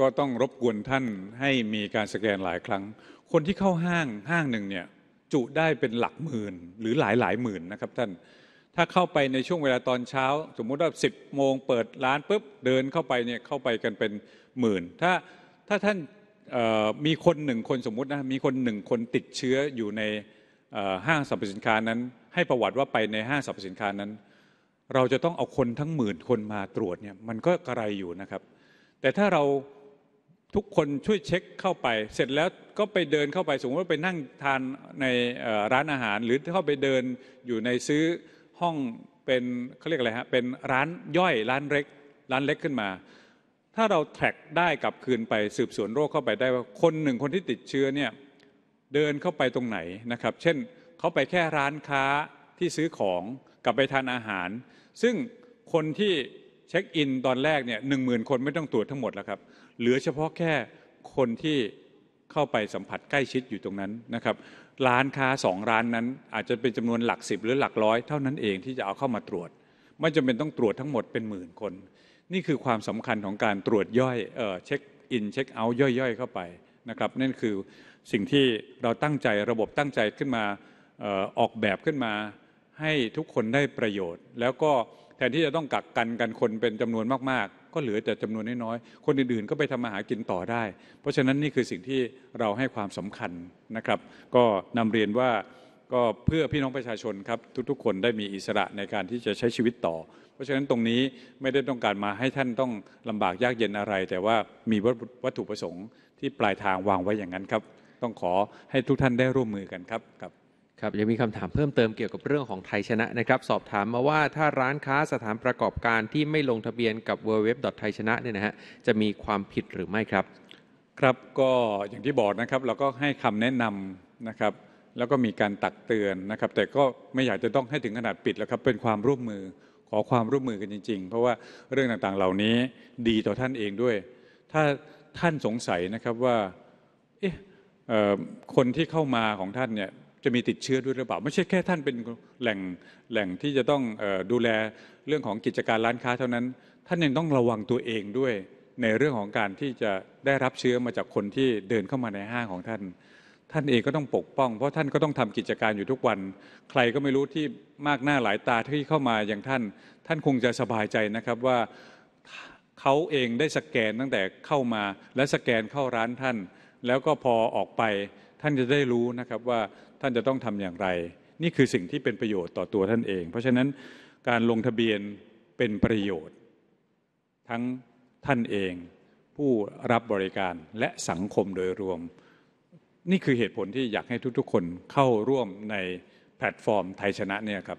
ก็ต้องรบกวนท่านให้มีการสแกนหลายครั้ง คนที่เข้าห้างห้างหนึ่งเนี่ยจุได้เป็นหลักหมื่นหรือหลายหลายหมื่นนะครับท่าน ถ้าเข้าไปในช่วงเวลาตอนเช้า สมมุติว่า10โมงเปิดร้านปุ๊บเดินเข้าไปเนี่ยเข้าไปกันเป็นหมื่นถ้าถ้าท่านมีคนหนึ่งคนสมมุตินะมีคนหนึ่งคนติดเชื้ออยู่ในห้างสรรพสินค้านั้น ให้ประวัติว่าไปในห้างสรรพสินค้านั้น เราจะต้องเอาคนทั้งหมื่น คนมาตรวจเนี่ยมันก็กระไรอยู่นะครับ แต่ถ้าเราทุกคนช่วยเช็คเข้าไปเสร็จแล้วก็ไปเดินเข้าไปสมมติว่าไปนั่งทานในร้านอาหารหรือเข้าไปเดินอยู่ในซื้อห้องเป็นเขาเรียกอะไรฮะเป็นร้านย่อยร้านเล็กร้านเล็กขึ้นมา ถ้าเราแทร็กได้กลับคืนไปสืบสวนโรคเข้าไปได้ว่าคนหนึ่งคนที่ติดเชื้อเนี่ยเดินเข้าไปตรงไหนนะครับ เช่นเขาไปแค่ร้านค้าที่ซื้อของกลับไปทานอาหาร ซึ่งคนที่เช็คอินตอนแรกเนี่ยหนึ่งหมื่นคนไม่ต้องตรวจทั้งหมดแล้วครับเหลือเฉพาะแค่คนที่เข้าไปสัมผัสใกล้ชิดอยู่ตรงนั้นนะครับร้านค้าสองร้านนั้นอาจจะเป็นจำนวนหลักสิบหรือหลักร้อยเท่านั้นเองที่จะเอาเข้ามาตรวจไม่จำเป็นต้องตรวจทั้งหมดเป็นหมื่นคน นี่คือความสำคัญของการตรวจย่อยเออเช็คอินเช็คเอาท์ย่อยๆ เข้าไปนะครับนั่นคือสิ่งที่เราตั้งใจระบบตั้งใจขึ้นมาออกแบบขึ้นมาให้ทุกคนได้ประโยชน์ แล้วก็แทนที่จะต้องกักกันกันคนเป็น จำนวนมาก ๆ ก็เหลือ แต่ จำนวนน้อยๆ คนอื่น ๆ ก็ไปทำมาหากินต่อได้ เพราะฉะนั้นนี่คือสิ่งที่เราให้ความ สำคัญนะครับ ก็นำเรียนว่าก็เพื่อพี่น้องประชาชนครับทุกๆ คนได้มีอิสระในการที่จะใช้ชีวิตต่อ เพราะฉะนั้นตรงนี้ไม่ได้ต้องการมาให้ท่านต้องลำบากยากเย็นอะไร แต่ว่ามีวัตถุประสงค์ที่ปลายทางวางไว้อย่างนั้นครับต้องขอให้ทุกท่านได้ร่วมมือกันครับครับยังมีคำถามเพิ่มเติมเกี่ยวกับเรื่องของไทยชนะนะครับ สอบถามมาว่าถ้าร้านค้าสถานประกอบการที่ไม่ลงทะเบียนกับ w w w t h a i c h a n a เนี่ยนะฮะจะมีความผิดหรือไม่ครับ ครับก็อย่างที่บอกนะครับเราก็ให้คำแนะนำนะครับ แล้วก็มีการตักเตือนนะครับ แต่ก็ไม่อยากจะต้องให้ถึงขนาดปิดแล้วครับ เป็นความร่วมมือขอความร่วมมือกันจริงๆ เพราะว่าเรื่องต่างๆเหล่านี้ดีต่อท่านเองด้วย ถ้าท่านสงสัยนะครับว่าเอ๊ะคนที่เข้ามาของท่านเนี่ยจะมีติดเชื้อด้วยหรือเปล่า ไม่ใช่แค่ท่านเป็นแหล่งแหล่งที่จะต้องดูแลเรื่องของกิจการร้านค้าเท่านั้น ท่านยังต้องระวังตัวเองด้วยในเรื่องของการที่จะได้รับเชื้อมาจากคนที่เดินเข้ามาในห้างของท่าน ท่านเองก็ต้องปกป้อง เพราะท่านก็ต้องทำกิจการอยู่ทุกวัน ใครก็ไม่รู้ที่มากหน้าหลายตาที่เข้ามาอย่างท่าน ท่านคงจะสบายใจนะครับว่าเขาเองได้สแกนตั้งแต่เข้ามาและสแกนเข้าร้านท่านแล้วก็พอออกไปท่านจะได้รู้นะครับว่าท่านจะต้องทำอย่างไร นี่คือสิ่งที่เป็นประโยชน์ต่อตัวท่านเอง เพราะฉะนั้นการลงทะเบียนเป็นประโยชน์ ทั้งท่านเองผู้รับบริการและสังคมโดยรวม นี่คือเหตุผลที่อยากให้ทุกๆคนเข้าร่วมในแพลตฟอร์มไทยชนะเนี่ยครับ